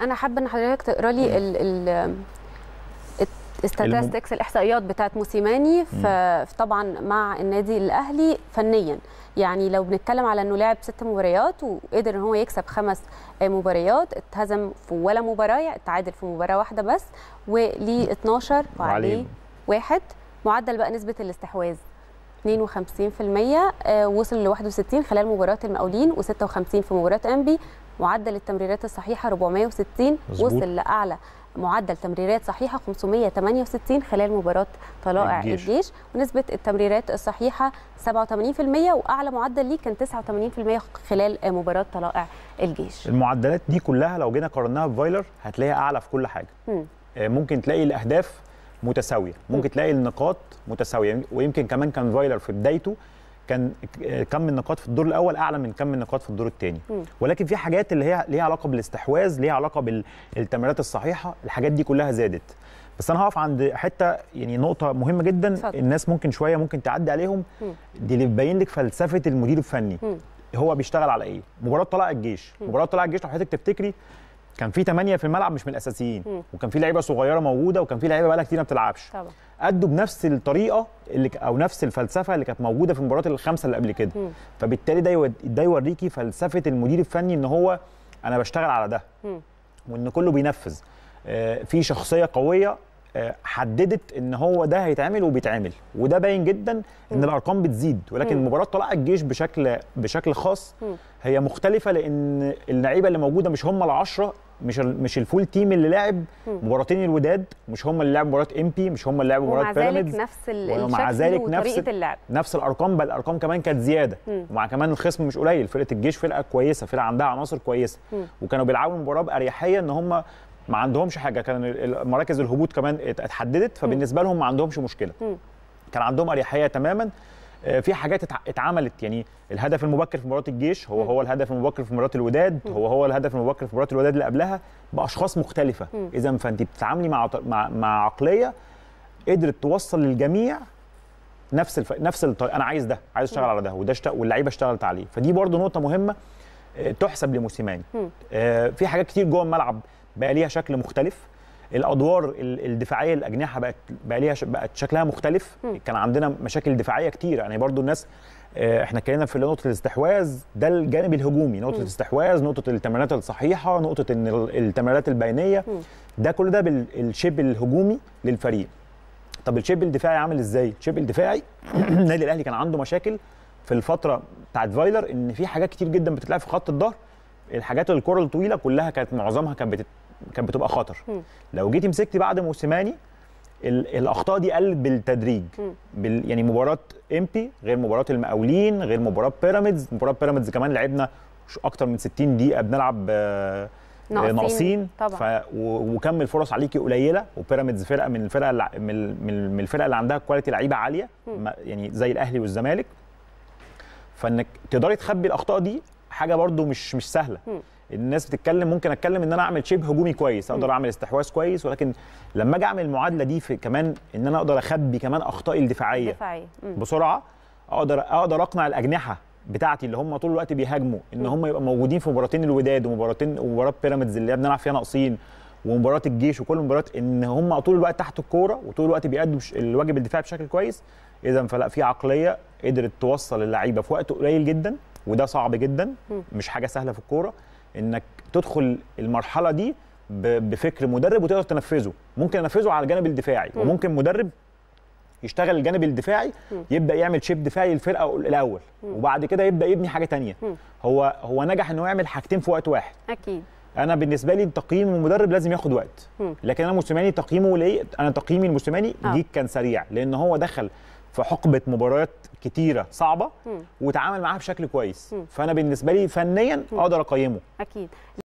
انا حابه ان حضرتك تقرا لي الستاتستكس الاحصائيات بتاعت موسيماني فطبعا مع النادي الاهلي فنيا يعني لو بنتكلم على انه لعب ست مباريات وقدر ان هو يكسب خمس آه، مباريات اتهزم في ولا مباراه اتعادل في مباراه واحده بس وليه 12 وعليه واحد معدل بقى نسبه الاستحواذ 52% آه، وصل ل 61 خلال مباراه المقاولين و56 في مباراه انبي معدل التمريرات الصحيحه 460 مزبوط. وصل لاعلى معدل تمريرات صحيحه 568 خلال مباراه طلائع الجيش, الجيش ونسبه التمريرات الصحيحه 87% واعلى معدل ليه كان 89% خلال مباراه طلائع الجيش المعدلات دي كلها لو جينا قارناها بفايلر هتلاقيها اعلى في كل حاجه م. آه، ممكن تلاقي الاهداف متساويه ممكن تلاقي النقاط متساويه ويمكن كمان كان فايلر في بدايته كان كم النقاط في الدور الاول اعلى من كم النقاط في الدور الثاني ولكن في حاجات اللي هي ليها علاقه بالاستحواذ ليها علاقه بالتمريرات الصحيحه الحاجات دي كلها زادت بس انا هقف عند حته يعني نقطه مهمه جدا صدق. الناس ممكن شويه ممكن تعدي عليهم م. دي اللي بتبين لك فلسفه المدير الفني م. هو بيشتغل على ايه مباراه طلائع الجيش م. مباراه طلائع الجيش لو حضرتك تفتكري كان في ثمانية في الملعب مش من الاساسيين م. وكان في لعيبه صغيره موجوده وكان في لعيبه بقالها كتير ما بتلعبش طبعا. ادوا بنفس الطريقه اللي او نفس الفلسفه اللي كانت موجوده في المباريات الخمسه اللي قبل كده م. فبالتالي ده ده يوريكي فلسفه المدير الفني ان هو انا بشتغل على ده م. وان كله بينفذ آه، في شخصيه قويه آه، حددت ان هو ده هيتعمل وبيتعمل وده باين جدا ان م. الارقام بتزيد ولكن مباراه طلائع الجيش بشكل بشكل خاص هي مختلفه لان اللعيبه اللي موجوده مش هم العشرة مش مش الفول تيم اللي لعب مباراتين الوداد مش هم اللي لعبوا مباراه ام بي مش هم اللي لعبوا مباراه بيراميدز ومع ذلك نفس الشكل ومع ذلك نفس اللعب نفس الارقام بل الارقام كمان كانت زياده مم. ومع كمان الخصم مش قليل فرقه الجيش فرقه كويسه فرقه عندها عناصر كويسه مم. وكانوا بيلعبوا المباراه باريحيه ان هم ما عندهمش حاجه كان مراكز الهبوط كمان اتحددت فبالنسبه لهم ما عندهمش مشكله مم. كان عندهم اريحيه تماما آه، في حاجات اتعملت يعني الهدف المبكر في مباراه الجيش هو هو الهدف المبكر في مباراه الوداد هو هو الهدف المبكر في مباراه الوداد اللي قبلها باشخاص مختلفه اذا فانت بتتعاملي مع مع عقليه قدرت توصل للجميع نفس الف... نفس الطريق انا عايز ده عايز اشتغل على ده وده اشتغل واللعيبه اشتغلت عليه فدي برضو نقطه مهمه آه، تحسب لموسيماني آه، في حاجات كتير جوه الملعب بقى ليها شكل مختلف الادوار الدفاعيه الاجنحه بقت بقى ليها بقت شكلها مختلف م. كان عندنا مشاكل دفاعيه كتير يعني برضو الناس آه، احنا اتكلمنا في نقطه الاستحواذ ده الجانب الهجومي نقطه الاستحواذ نقطه التمريرات الصحيحه نقطه ان التمريرات البينيه م. ده كل ده بالشيب الهجومي للفريق طب الشيب الدفاعي عامل ازاي الشيب الدفاعي النادي الاهلي كان عنده مشاكل في الفتره بتاعت فايلر ان في حاجات كتير جدا بتتلعب في خط الظهر الحاجات الكره الطويله كلها كانت معظمها كانت كانت بتبقى خطر م. لو جيتي مسكتي بعد موسيماني الاخطاء دي قلت بالتدريج بال يعني مباراه امبي غير مباراه المقاولين غير مباراه بيراميدز مباراه بيراميدز كمان لعبنا اكتر من 60 دقيقه بنلعب آه، ناقصين, ناقصين و... وكم الفرص عليكي قليله وبيراميدز فرقه من الفرقه من, من الفرقه اللي عندها كواليتي لعيبه عاليه م. يعني زي الاهلي والزمالك فانك تقدري تخبي الاخطاء دي حاجه برده مش مش سهله م. الناس بتتكلم ممكن اتكلم ان انا اعمل شبه هجومي كويس اقدر اعمل استحواذ كويس ولكن لما اجي اعمل المعادله دي في كمان ان انا اقدر اخبي كمان اخطائي الدفاعيه بسرعه اقدر اقدر اقنع الاجنحه بتاعتي اللي هم طول الوقت بيهاجموا ان هم يبقى موجودين في مباراتين الوداد ومباراتين ومباراه بيراميدز اللي بنلعب فيها ناقصين ومباراه الجيش وكل مباراه ان هم طول الوقت تحت الكوره وطول الوقت بيأدوا الواجب الدفاعي بشكل كويس اذا فلا في عقليه قدرت توصل اللعيبه في وقت قليل جدا وده صعب جدا مش حاجه سهله في الكوره انك تدخل المرحله دي بفكر مدرب وتقدر تنفذه ممكن انفذه على الجانب الدفاعي م. وممكن مدرب يشتغل الجانب الدفاعي يبدا يعمل شيب دفاعي للفرقه الاول وبعد كده يبدا يبني حاجه تانية هو هو نجح انه يعمل حاجتين في وقت واحد اكيد انا بالنسبه لي تقييم المدرب لازم ياخد وقت لكن انا موسيماني تقييمه ليه انا تقييمي لموسيماني جيك آه. كان سريع لان هو دخل في حقبه مباريات كتيره صعبه وتعامل معاها بشكل كويس فانا بالنسبه لي فنيا اقدر اقيمه اكيد